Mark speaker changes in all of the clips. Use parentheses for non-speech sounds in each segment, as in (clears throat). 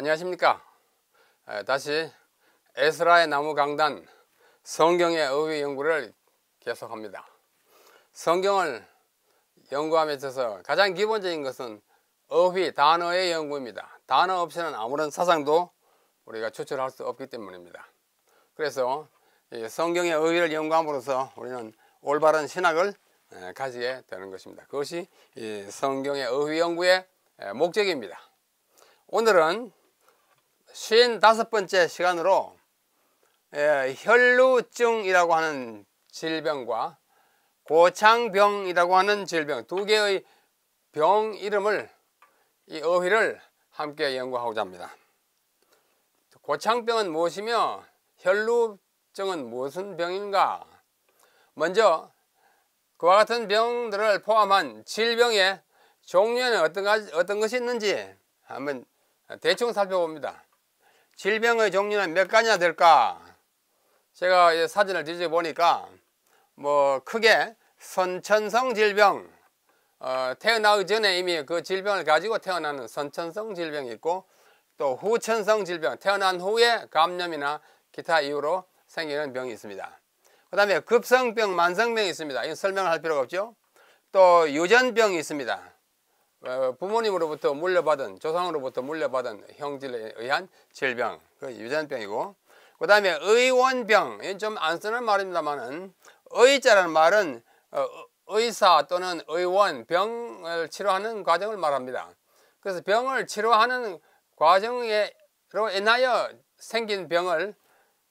Speaker 1: 안녕하십니까 다시 에스라의 나무 강단 성경의 의의 연구를 계속합니다 성경을 연구함에 있어서 가장 기본적인 것은 어휘, 단어의 연구입니다 단어 없이는 아무런 사상도 우리가 추출할 수 없기 때문입니다 그래서 성경의 어휘를 연구함으로써 우리는 올바른 신학을 가지게 되는 것입니다 그것이 성경의 어휘 연구의 목적입니다 오늘은 5 5 번째 시간으로 예, 혈루증이라고 하는 질병과 고창병이라고 하는 질병 두 개의 병 이름을 이 어휘를 함께 연구하고자 합니다. 고창병은 무엇이며 혈루증은 무슨 병인가? 먼저 그와 같은 병들을 포함한 질병의 종류에는 어떤, 어떤 것이 있는지 한번 대충 살펴봅니다. 질병의 종류는 몇 가지나 될까? 제가 사진을 뒤져보니까 뭐 크게 선천성 질병 어, 태어나기 전에 이미 그 질병을 가지고 태어나는 선천성 질병이 있고 또 후천성 질병 태어난 후에 감염이나 기타 이유로 생기는 병이 있습니다 그 다음에 급성병 만성병이 있습니다 이건 설명할 필요가 없죠 또 유전병이 있습니다 어, 부모님으로부터 물려받은 조상으로부터 물려받은 형질에 의한 질병 그 유전병이고 그 다음에 의원병 이건 좀 안 쓰는 말입니다만은 의자라는 말은 어, 의사 또는 의원 병을 치료하는 과정을 말합니다 그래서 병을 치료하는 과정으로 인하여 생긴 병을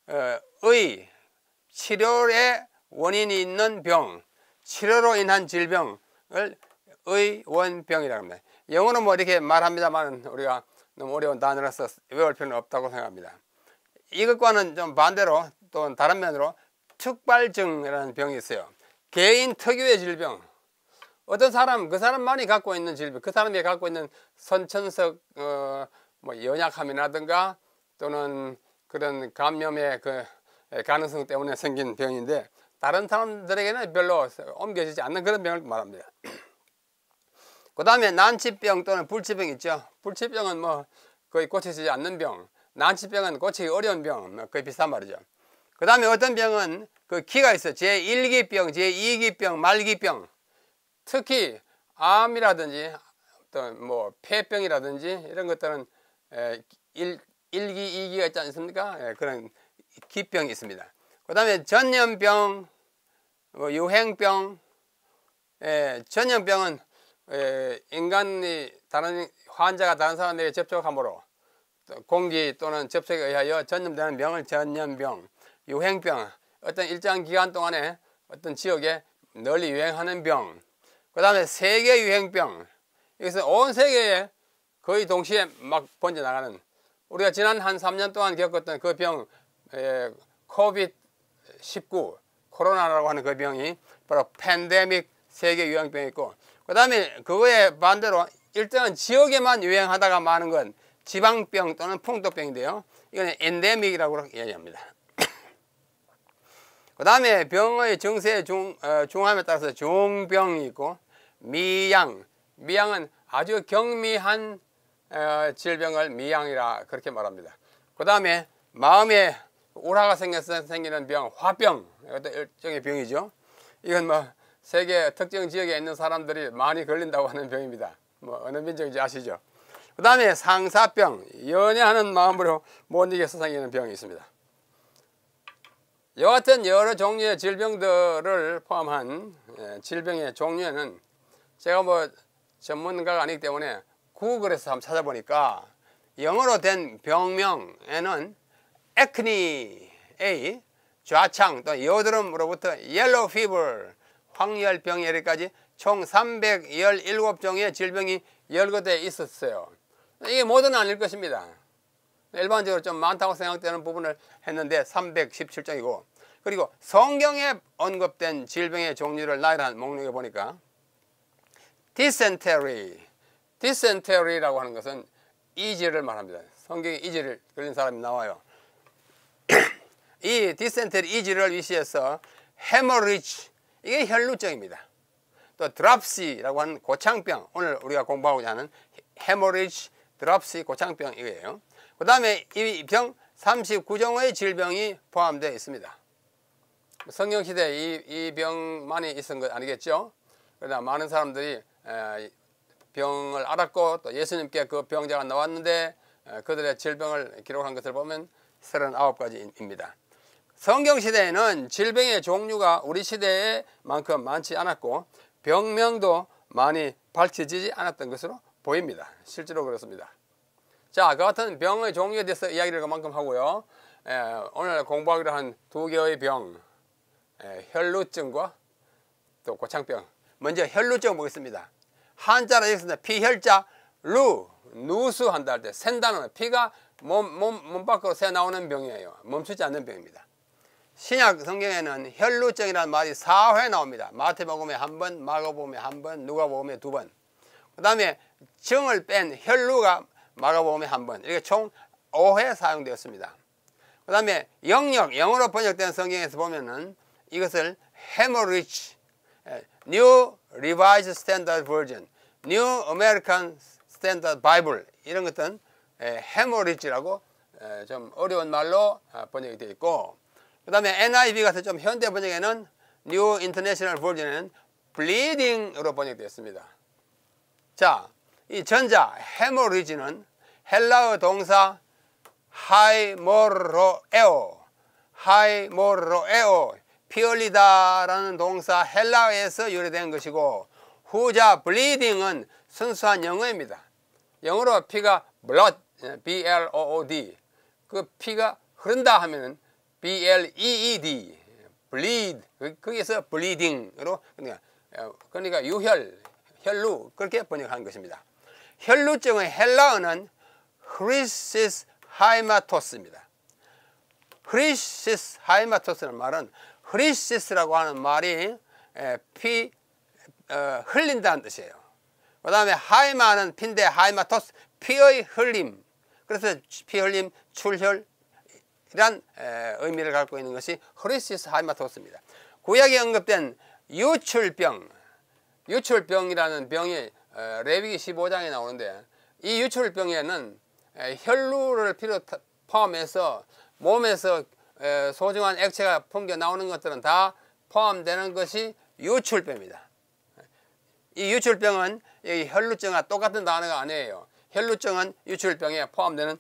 Speaker 1: 어, 의 치료의 원인이 있는 병 치료로 인한 질병을 의 원병이라고 합니다. 영어는 뭐 이렇게 말합니다만 우리가 너무 어려운 단어라서 외울 필요는 없다고 생각합니다. 이것과는 좀 반대로 또 다른 면으로 특발증이라는 병이 있어요. 개인 특유의 질병. 어떤 사람, 그 사람만이 갖고 있는 질병, 그 사람이 갖고 있는 선천적 어, 뭐 연약함이라든가 또는 그런 감염의 그 예, 가능성 때문에 생긴 병인데 다른 사람들에게는 별로 옮겨지지 않는 그런 병을 말합니다. 그 다음에 난치병 또는 불치병 있죠. 불치병은 뭐 거의 고쳐지지 않는 병. 난치병은 고치기 어려운 병. 뭐 거의 비슷한 말이죠. 그 다음에 어떤 병은 그 기가 있어. 제1기병, 제2기병, 말기병. 특히 암이라든지 어떤 뭐 폐병이라든지 이런 것들은 에, 1, 1기, 2기가 있지 않습니까? 예, 그런 기병이 있습니다. 그 다음에 전염병, 뭐 유행병, 에, 예, 전염병은 에, 인간이 다른 환자가 다른 사람에게 접촉함으로 공기 또는 접촉에 의하여 전염되는 병을 전염병, 유행병, 어떤 일정 기간 동안에 어떤 지역에 널리 유행하는 병, 그 다음에 세계 유행병, 여기서 온 세계에 거의 동시에 막 번져나가는 우리가 지난 한 3년 동안 겪었던 그 병, 에, 코비드19 코로나라고 하는 그 병이 바로 팬데믹 세계 유행병이고 있그 다음에 그거에 반대로 일단은 지역에만 유행하다가 많은 건 지방병 또는 풍토병인데요. 이거는 엔데믹이라고 얘기합니다. (coughs) 그 다음에 병의 증세 중, 어, 중함에 따라서 중병이 있고 미양, 미양은 아주 경미한 어, 질병을 미양이라 그렇게 말합니다. 그 다음에 마음에 우라가 생겨서 생기는 병, 화병, 이것도 일종의 병이죠. 이건 뭐 세계 특정 지역에 있는 사람들이 많이 걸린다고 하는 병입니다. 뭐 어느 민족인지 아시죠? 그 다음에 상사병, 연애하는 마음으로 못 이겨서 생기는 병이 있습니다. 이와 같 여러 종류의 질병들을 포함한 예, 질병의 종류에는 제가 뭐 전문가가 아니기 때문에 구글에서 한번 찾아보니까 영어로 된 병명에는 에크니의 좌창 또 여드름으로부터 옐로우 피버 황열병 이래까지 총 317종의 질병이 열거되어 있었어요. 이게 모든 아닐 것입니다. 일반적으로 좀 많다고 생각되는 부분을 했는데 317종이고 그리고 성경에 언급된 질병의 종류를 나열한 목록에 보니까 디센테리, 디센테리라고 하는 것은 이질을 말합니다. 성경에 이질을 걸린 사람이 나와요. (clears throat) 이 디센테리 이질을 위시해서 헤머리치 이게 혈루증입니다. 또 드랍시라고 하는 고창병 오늘 우리가 공부하고자 하는 해머리지 드랍시 고창병 이에요그 다음에 이 병 39종의 질병이 포함되어 있습니다. 성경시대 이, 이 병만이 있은 것 아니겠죠? 그러나 많은 사람들이 병을 알았고 또 예수님께 그 병자가 나왔는데 그들의 질병을 기록한 것을 보면 39가지입니다. 성경시대에는 질병의 종류가 우리 시대만큼 에 많지 않았고 병명도 많이 밝혀지지 않았던 것으로 보입니다. 실제로 그렇습니다. 자, 그 같은 병의 종류에 대해서 이야기를 그만큼 하고요. 에, 오늘 공부하기로 한 두 개의 병, 에, 혈루증과 또 고창병. 먼저 혈루증 보겠습니다. 한자로 읽습니다. 피혈자, 루, 누수 한다 할 때, 샌다는 피가 몸, 몸, 몸 밖으로 새어 나오는 병이에요. 멈추지 않는 병입니다. 신약 성경에는 혈루증이라는 말이 4회 나옵니다. 마태복음에 한 번, 마가복음에 한 번, 누가복음에 두 번. 그 다음에 정을 뺀 혈루가 마가복음에 한 번. 이렇게 총 5회 사용되었습니다. 그 다음에 영역, 영어로 번역된 성경에서 보면은 이것을 헤머리치, 예, New Revised Standard Version, New American Standard Bible 이런 것들은 헤머리치라고 예, 예, 좀 어려운 말로 아, 번역이 되어 있고 그 다음에 NIV 같은 좀 현대 번역에는 New International v e r s i o n 은 bleeding으로 번역되었습니다. 자, 이 전자 헤모리지는 헬라어 동사 h m o 하이모로 h 오하이 r o e o 피어리다라는 동사 헬라어에서 유래된 것이고 후자 bleeding은 순수한 영어입니다. 영어로 피가 blood, B-L-O-O-D 그 피가 흐른다 하면은 E e B-L-E-E-D. bleed. 거기에서 bleeding으로 그러니까, 어, 그러니까 유혈, 혈루 그렇게 번역한 것입니다. 혈루증의 헬라어는 크리시스 하이마토스입니다. 크리시스 하이마토스는 말은 크리시스라고 하는 말이 피 어, 흘린다는 뜻이에요. 그 다음에 하이마는 핀데 하이마토스 피의 흘림. 그래서 피 흘림, 출혈, 이러한 의미를 갖고 있는 것이 허리시스 하이마토스입니다. 구약에 언급된 유출병, 유출병이라는 병이 레위기 15장에 나오는데 이 유출병에는 혈루를 포함해서 몸에서 소중한 액체가 풍겨 나오는 것들은 다 포함되는 것이 유출병입니다. 이 유출병은 혈루증과 똑같은 단어가 아니에요. 혈루증은 유출병에 포함되는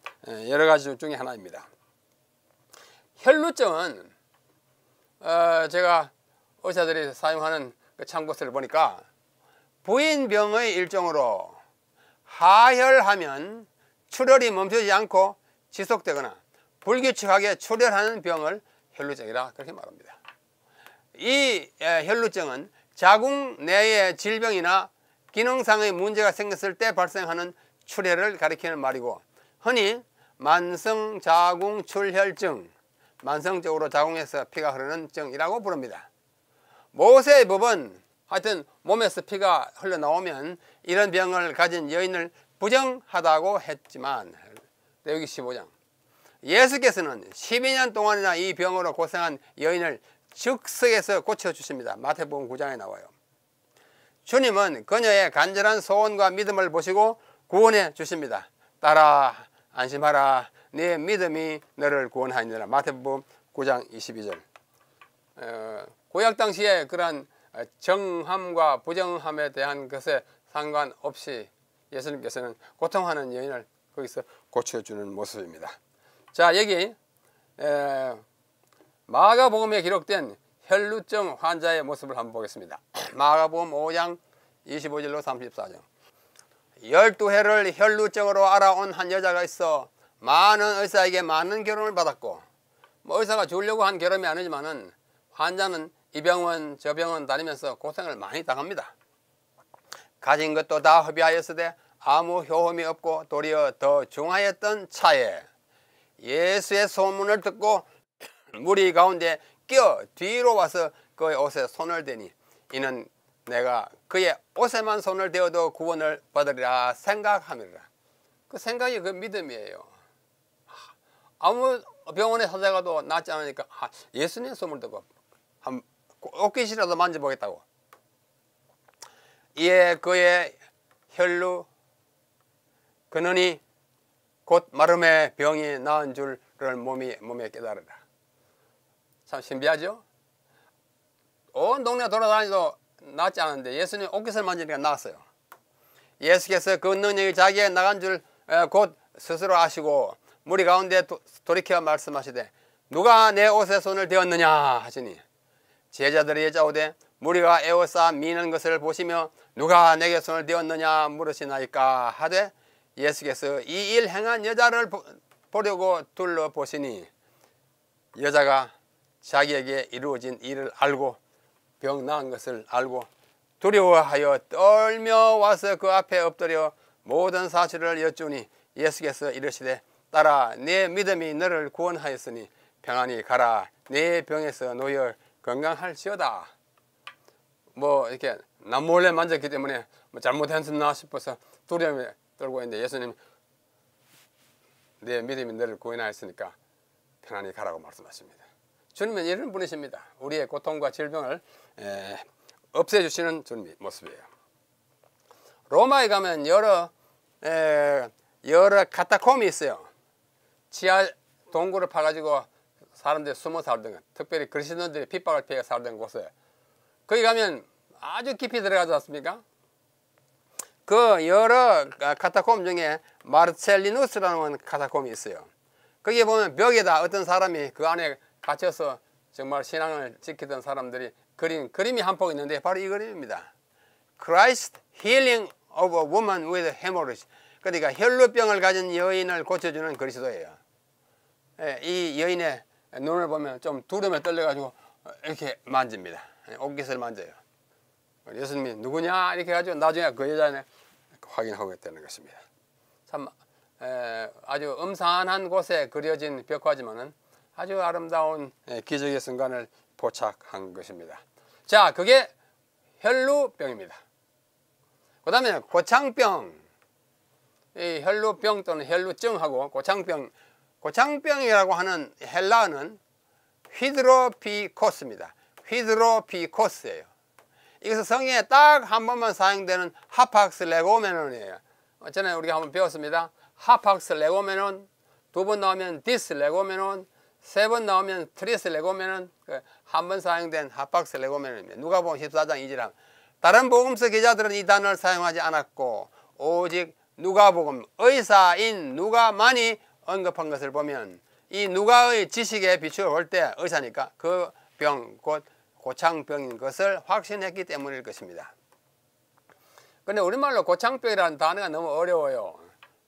Speaker 1: 여러 가지 중에 하나입니다. 혈루증은 어 제가 의사들이 사용하는 그 참고서를 보니까 부인병의 일종으로 하혈하면 출혈이 멈추지 않고 지속되거나 불규칙하게 출혈하는 병을 혈루증이라 그렇게 말합니다. 이 에, 혈루증은 자궁 내의 질병이나 기능상의 문제가 생겼을 때 발생하는 출혈을 가리키는 말이고 흔히 만성자궁출혈증 만성적으로 자궁에서 피가 흐르는 증이라고 부릅니다. 모세의 법은 하여튼 몸에서 피가 흘러나오면 이런 병을 가진 여인을 부정하다고 했지만 네, 여기 15장 예수께서는 12년 동안이나 이 병으로 고생한 여인을 즉석에서 고쳐주십니다. 마태복음 9장에 나와요. 주님은 그녀의 간절한 소원과 믿음을 보시고 구원해 주십니다. 따라 안심하라 내 네 믿음이 너를 구원하니라 마태복음 9장 22절 어, 고약 당시에 그러한 정함과 부정함에 대한 것에 상관없이 예수님께서는 고통하는 여인을 거기서 고쳐주는 모습입니다 자 여기 마가복음에 기록된 혈루증 환자의 모습을 한번 보겠습니다 (clears throat) 마가복음 5장 25절로 34절 열두 해를 혈루증으로 알아온 한 여자가 있어 많은 의사에게 많은 결혼을 받았고 뭐 의사가 주려고 한 결혼이 아니지만은 환자는 이 병원 저 병원 다니면서 고생을 많이 당합니다. 가진 것도 다 허비하였으되 아무 효험이 없고 도리어 더 중하였던 차에 예수의 소문을 듣고 (coughs) 무리 가운데 껴 뒤로 와서 그의 옷에 손을 대니 이는 내가 그의 옷에만 손을 대어도 구원을 받으리라 생각함이라. 그 생각이 그 믿음이에요. 아무 병원에 찾아가도 낫지 않으니까 아, 예수님 소문 듣고 한 옷깃이라도 만져보겠다고 이에 그의 혈루 그느니 곧 마름의 병이 나은 줄을 몸이 몸에 깨달으라 참 신비하죠 온 어, 동네 돌아다니도 낫지 않은데 예수님 옷깃을 만지니까 나았어요 예수께서 그 능력이 자기에 나간 줄 곧 스스로 아시고 무리 가운데 도, 돌이켜 말씀하시되 누가 내 옷에 손을 대었느냐 하시니 제자들이 여자오되 무리가 에워싸 미는 것을 보시며 누가 내게 손을 대었느냐 물으시나이까 하되 예수께서 이 일 행한 여자를 보, 보려고 둘러보시니 여자가 자기에게 이루어진 일을 알고 병 나은 것을 알고 두려워하여 떨며 와서 그 앞에 엎드려 모든 사실을 여쭈니 예수께서 이르시되 따라 내 믿음이 너를 구원하였으니 평안히 가라 내 병에서 놓여 건강할지어다 뭐 이렇게 남 몰래 만졌기 때문에 뭐 잘못했나 싶어서 두려움이 떨고 있는데 예수님 내 믿음이 너를 구원하였으니까 편안히 가라고 말씀하십니다. 주님은 이런 분이십니다. 우리의 고통과 질병을 없애주시는 주님 모습이에요. 로마에 가면 여러 에, 여러 카타콤이 있어요. 지하 동굴을 팔아지고 사람들이 숨어 살던 것, 특별히 그리스도인들이 핍박을 피해 살던 곳에 거기 가면 아주 깊이 들어가지 않습니까? 그 여러 카타콤 중에 마르첼리누스라는 카타콤이 있어요. 거기에 보면 벽에다 어떤 사람이 그 안에 갇혀서 정말 신앙을 지키던 사람들이 그린 그림이 한 폭 있는데 바로 이 그림입니다. Christ healing of a woman with hemorrhage. 그러니까 혈루병을 가진 여인을 고쳐주는 그리스도예요. 예, 이 여인의 눈을 보면 좀 두려움에 떨려가지고 이렇게 만집니다. 예, 옷깃을 만져요. 예수님이 누구냐 이렇게 해가지고 나중에 그 여자는 확인하고 있다는 것입니다. 참 에, 예, 아주 음산한 곳에 그려진 벽화지만은 아주 아름다운 기적의 순간을 포착한 것입니다. 자, 그게 혈루병입니다. 그 다음에 고창병, 이 혈루병 또는 혈루증하고 고창병 고창병이라고 하는 헬라어는 휘드로피코스입니다. 휘드로피코스예요. 이것은 성에 딱 한 번만 사용되는 하팍스 레고메논이에요. 전에 우리가 한번 배웠습니다. 하팍스 레고메논, 두 번 나오면 디스 레고메논, 세 번 나오면 트리스 레고메논, 그 한번 사용된 하팍스 레고메논입니다. 누가 보면 14장 2지랑 다른 복음서 기자들은 이 단어를 사용하지 않았고 오직 누가복음 의사인 누가만이 언급한 것을 보면 이 누가의 지식에 비추어 볼 때 의사니까 그 병, 곧 고창병인 것을 확신했기 때문일 것입니다. 근데 우리말로 고창병이라는 단어가 너무 어려워요.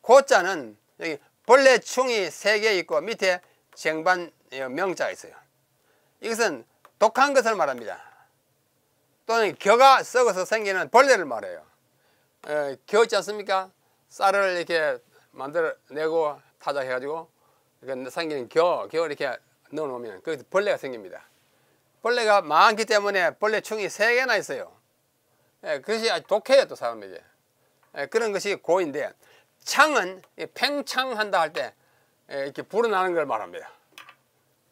Speaker 1: 고자는 여기 벌레충이 세 개 있고 밑에 쟁반 어, 명자 있어요. 이것은 독한 것을 말합니다. 또는 겨가 썩어서 생기는 벌레를 말해요. 겨 있지 않습니까? 쌀을 이렇게 만들어내고 타자해가지고 생기는 겨, 겨 이렇게 넣어놓으면 거기서 벌레가 생깁니다. 벌레가 많기 때문에 벌레충이 세개나 있어요. 예, 그것이 아주 독해요, 또 사람에게. 예, 그런 것이 고인데, 창은 팽창한다 할때 예, 이렇게 불어나는 걸 말합니다.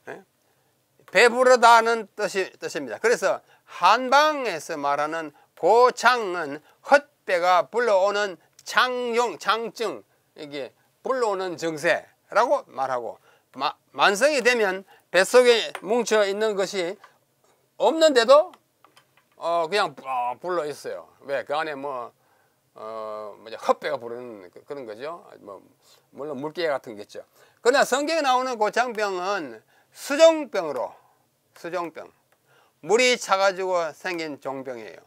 Speaker 1: 예? 배부르다는 뜻이, 뜻입니다. 그래서 한방에서 말하는 고창은 헛배가 불러오는 창용, 창증, 이게 불러오는 증세라고 말하고 마, 만성이 되면 뱃속에 뭉쳐 있는 것이 없는데도 어 그냥 어, 불러 있어요. 왜 그 안에 뭐 어, 뭐냐 헛배가 부르는 그, 그런 거죠. 뭐 물론 물개 같은 게 있죠. 그러나 성경에 나오는 고장병은 그 수종병으로 수종병 물이 차가지고 생긴 종병이에요.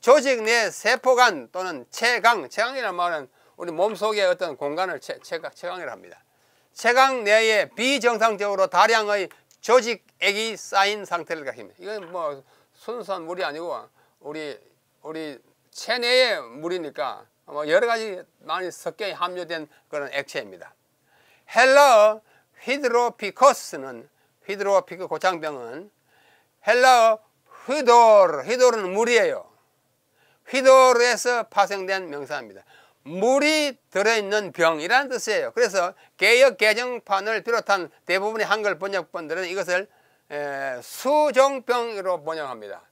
Speaker 1: 조직 내 세포간 또는 체강, 체강이라는 말은 우리 몸속의 어떤 공간을 채, 채각, 채강을 합니다. 채강 내에 비정상적으로 다량의 조직액이 쌓인 상태를 가리니다 이건 뭐 순수한 물이 아니고 우리 우리 체내의 물이니까 뭐 여러 가지 많이 섞여 함유된 그런 액체입니다. 헬러 히드로피코스는 히드로피크 고창병은 헬러 휘돌, 휘돌은 물이에요. 휘돌에서 파생된 명사입니다. 물이 들어있는 병이라는 뜻이에요. 그래서 개역 개정판을 비롯한 대부분의 한글 번역본들은 이것을 수종병으로 번역합니다.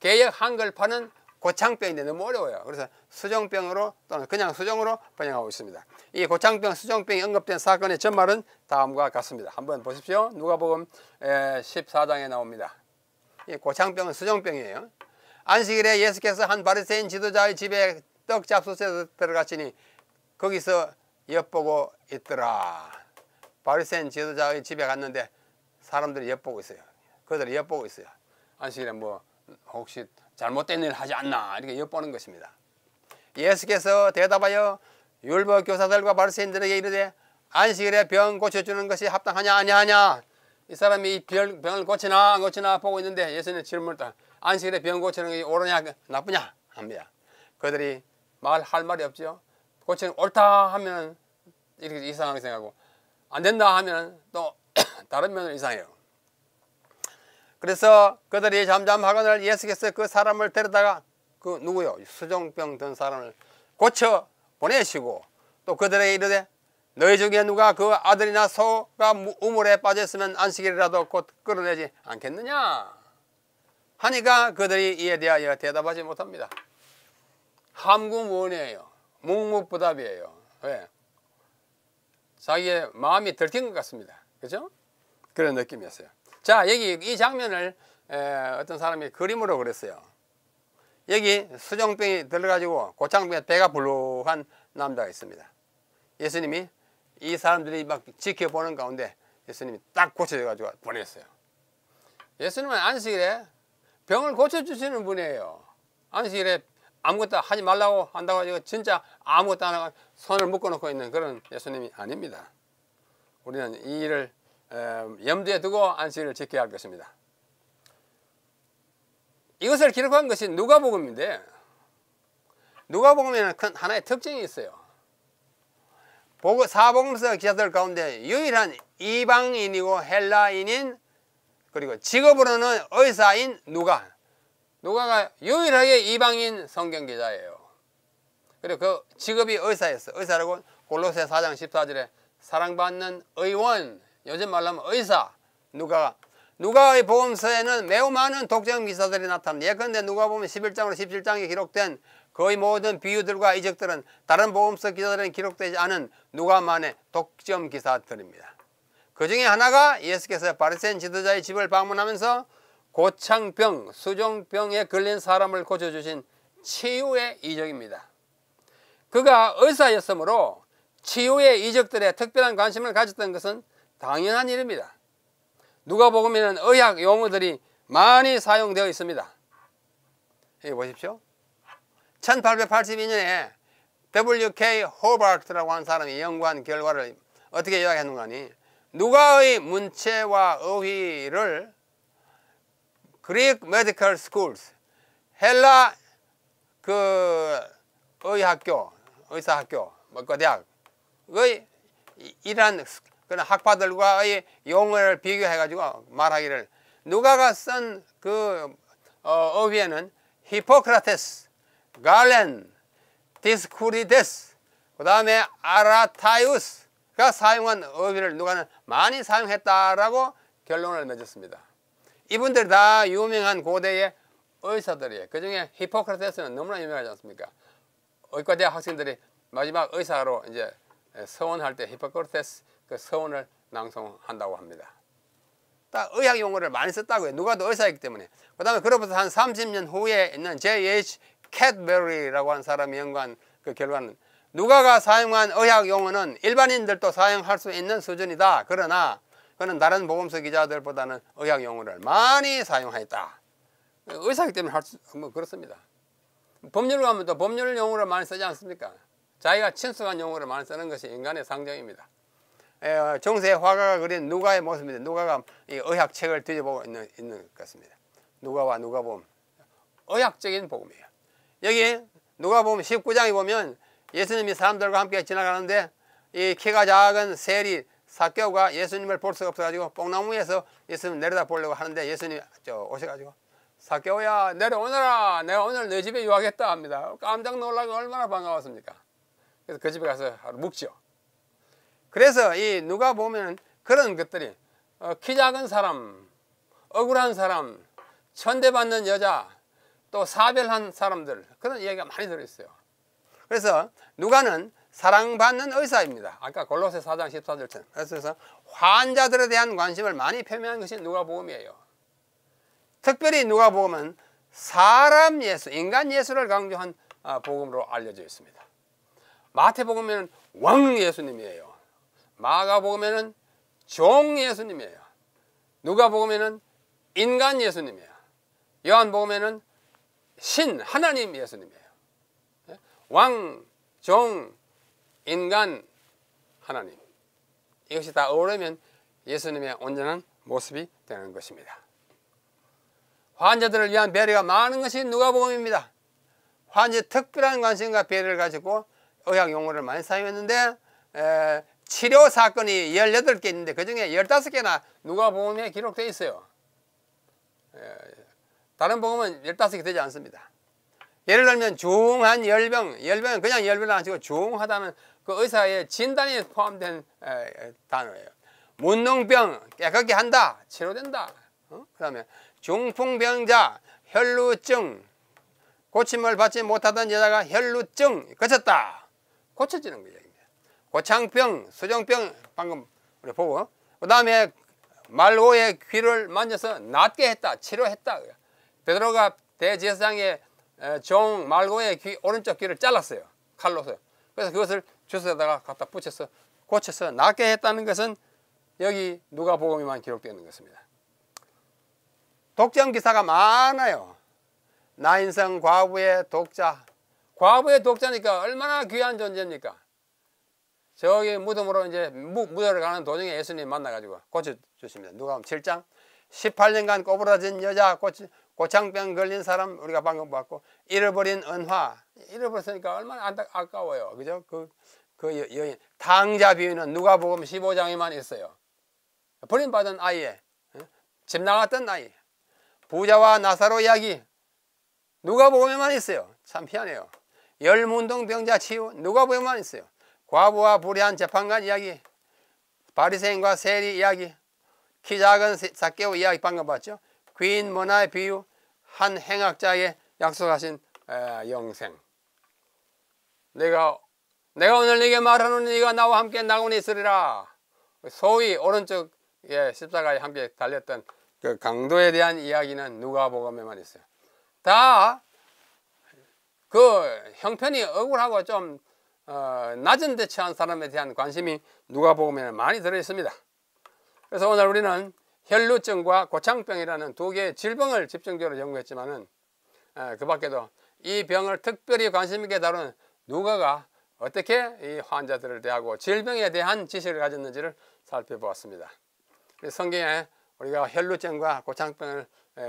Speaker 1: 개역 한글판은 고창병인데 너무 어려워요. 그래서 수종병으로 또는 그냥 수종으로 번역하고 있습니다. 이 고창병, 수종병이 언급된 사건의 전말은 다음과 같습니다. 한번 보십시오. 누가복음 14장에 나옵니다. 이 고창병은 수종병이에요. 안식일에 예수께서 한 바리새인 지도자의 집에 떡 잡숫에 들어갔으니 거기서 엿보고 있더라. 바리새인 지도자의 집에 갔는데 사람들이 엿보고 있어요. 그들이 엿보고 있어요. 안식일에 뭐 혹시 잘못된 일 하지 않나 이렇게 엿보는 것입니다. 예수께서 대답하여 율법 교사들과 바리새인들에게 이르되 안식일에 병 고쳐주는 것이 합당하냐 아니하냐 이 사람이 병, 병을 고치나 안 고치나 보고 있는데 예수님 질문을 딱 안식일에 병 고치는 게 옳으냐 나쁘냐 합니다. 그들이 말할 말이 없죠. 고치는 옳다 하면 이렇게 이상하게 생각하고 안 된다 하면 또 (clears throat) 다른 면으 이상해요. 그래서 그들이 잠잠하거늘 예수께서 그 사람을 데려다가 그 누구요? 수종병 든 사람을 고쳐 보내시고 또 그들에게 이르되 너희 중에 누가 그 아들이나 소가 우물에 빠졌으면 안식일이라도 곧 끌어내지 않겠느냐 하니까 그들이 이에 대하여 대답하지 못합니다. 함구무원이에요. 묵묵부답이에요. 왜? 예. 자기의 마음이 들킨 것 같습니다. 그죠? 그런 느낌이었어요. 자, 여기 이 장면을 에, 어떤 사람이 그림으로 그렸어요. 여기 수정병이 들어가지고 고창병에 배가 불룩한 남자가 있습니다. 예수님이 이 사람들이 막 지켜보는 가운데 예수님이 딱 고쳐져가지고 보냈어요. 예수님은 안식일에 병을 고쳐주시는 분이에요. 안식일에 아무것도 하지 말라고 한다고 해서 진짜 아무것도 안 하고 손을 묶어놓고 있는 그런 예수님이 아닙니다. 우리는 이 일을 염두에 두고 안식을 지켜야 할 것입니다. 이것을 기록한 것이 누가복음인데 누가복음에는 큰 하나의 특징이 있어요. 사복음서 기자들 가운데 유일한 이방인이고 헬라인인 그리고 직업으로는 의사인 누가 누가가 유일하게 이방인 성경 기자예요. 그리고 그 직업이 의사였어. 의사라고 골로새 4장 14절에 사랑받는 의원, 요즘 말하면 의사. 누가 누가의 복음서에는 매우 많은 독점 기사들이 나타납니다. 예컨대 누가 보면 11장으로 17장에 기록된 거의 모든 비유들과 이적들은 다른 보험서 기사들은 기록되지 않은 누가만의 독점 기사들입니다. 그 중에 하나가 예수께서 바리새 지도자의 집을 방문하면서 고창병, 수종병에 걸린 사람을 고쳐주신 치유의 이적입니다. 그가 의사였으므로 치유의 이적들에 특별한 관심을 가졌던 것은 당연한 일입니다. 누가복음 의학 용어들이 많이 사용되어 있습니다. 여기 보십시오. 1882년에 WK 호바트라고 한 사람이 연구한 결과를 어떻게 요약했는가 하니 누가의 문체와 어휘를 Greek Medical Schools 헬라 그 의학교 의사학교 뭐 그 대학의 이러한 그런 학파들과의 용어를 비교해 가지고 말하기를 누가가 쓴그 어, 어휘에는 히포크라테스, 갈렌, 디스쿠리데스, 그 다음에 아라타이우스가 사용한 어휘를 누가는 많이 사용했다라고 결론을 맺었습니다. 이분들 다 유명한 고대의 의사들이에요. 그중에 히포크라테스는 너무나 유명하지 않습니까? 의과대 학생들이 마지막 의사로 이제 서원할 때 히포크라테스 그 서원을 낭송한다고 합니다. 딱 의학 용어를 많이 썼다고요. 누가 도 의사이기 때문에. 그 다음에 그로부터 한 30년 후에 있는 J.H. 캣베리라고 하는 사람이 연구한 그 결과는 누가가 사용한 의학 용어는 일반인들도 사용할 수 있는 수준이다. 그러나 그는 다른 보험사 기자들보다는 의학 용어를 많이 사용했다. 의사기 때문에 할 수, 뭐 그렇습니다. 법률로 하면 또 법률 용어를 많이 쓰지 않습니까? 자기가 친숙한 용어를 많이 쓰는 것이 인간의 상정입니다. 에, 정세 화가가 그린 누가의 모습인데 누가가 이 의학책을 뒤져보고 있는, 있는 것입니다. 누가와 누가복음 의학적인 복음이에요. 여기 누가복음 19장에 보면 예수님이 사람들과 함께 지나가는데 이 키가 작은 세리 사교가 예수님을 볼 수가 없어가지고 뽕나무에서 예수님 내려다 보려고 하는데 예수님 저 오셔가지고 사교야 내려오너라 내가 오늘 내 집에 유학했다 합니다 깜짝 놀라고 얼마나 반가웠습니까 그래서 그 집에 가서 하루 묵죠 그래서 이 누가 보면 그런 것들이 어, 키 작은 사람 억울한 사람 천대받는 여자 또 사별한 사람들 그런 이야기가 많이 들어있어요 그래서 누가는 사랑받는 의사입니다. 아까 골로새 4장 1 4절처 그래서 환자들에 대한 관심을 많이 표명한 것이 누가복음이에요. 특별히 누가복음은 사람 예수, 인간 예수를 강조한 아, 복음으로 알려져 있습니다. 마태복음에는 왕 예수님이에요. 마가복음에는 종 예수님이에요. 누가복음에는 인간 예수님이에요. 요한복음에는 신 하나님 예수님이에요. 왕, 종, 인간, 하나님. 이것이 다 어우러면 예수님의 온전한 모습이 되는 것입니다. 환자들을 위한 배려가 많은 것이 누가복음입니다. 환자의 특별한 관심과 배려를 가지고 의학 용어를 많이 사용했는데 치료 사건이 18개 있는데 그 중에 15개나 누가복음에 기록되어 있어요. 에, 다른 복음은 15개 되지 않습니다. 예를 들면 중한 열병, 열병은 그냥 열병 아니고 중하다는 그 의사의 진단이 포함된 단어예요. 문농병 깨끗이 한다. 치료된다. 어? 그 다음에 중풍병자 혈루증 고침을 받지 못하던 여자가 혈루증 거쳤다. 고쳐지는 거예요. 고창병, 수정병 방금 우리 보고 그 다음에 말고의 귀를 만져서 낫게 했다. 치료했다. 베드로가 대제사장의 종 말고의 귀 오른쪽 귀를 잘랐어요. 칼로서. 그래서 그것을 주스에다가 갖다 붙여서 고쳐서 낫게 했다는 것은 여기 누가복음에만 기록되는 어있 것입니다. 독점 기사가 많아요. 나인성 과부의 독자. 과부의 독자니까 얼마나 귀한 존재입니까? 저기 무덤으로 이제 무덤을 가는 도중에 예수님 만나가지고 고쳐주십니다. 누가 보면 7장 18년간 꼬부라진 여자 고치, 고창병 걸린 사람 우리가 방금 봤고 잃어버린 은화 잃어버렸으니까 얼마나 안타, 아까워요 그죠 그, 그 여, 여인 당자 비유는 누가복음 15장에만 있어요 버림받은 아이에 집 나갔던 아이 부자와 나사로 이야기 누가복음에만 있어요 참 희한해요 열문동 병자 치유 누가복음에만 있어요 과부와 불의한 재판관 이야기 바리새인과 세리 이야기 키 작은 사케오 이야기 방금 봤죠 귀인 문화의 비유 한 행악자의 약속하신 영생 내가 내가 오늘 네게 말하는 네가 나와 함께 나오니 있으리라 소위 오른쪽 예, 십사가에 함께 달렸던 그 강도에 대한 이야기는 누가복음에만 있어요 다 그 형편이 억울하고 좀 어, 낮은 데 처한 사람에 대한 관심이 누가복음에는 많이 들어 있습니다 그래서 오늘 우리는 혈루증과 고창병이라는 두 개의 질병을 집중적으로 연구했지만은 그 밖에도 이 병을 특별히 관심 있게 다룬 누가가 어떻게 이 환자들을 대하고 질병에 대한 지식을 가졌는지를 살펴보았습니다. 그 성경에 우리가 혈루증과 고창병을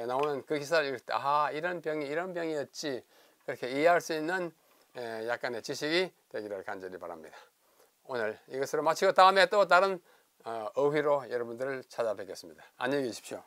Speaker 1: 나오는 그 기사를 읽을 때 아, 이런 병이 이런 병이었지 그렇게 이해할 수 있는 약간의 지식이 되기를 간절히 바랍니다. 오늘 이것으로 마치고 다음에 또 다른 어휘로 여러분들을 찾아뵙겠습니다. 안녕히 계십시오.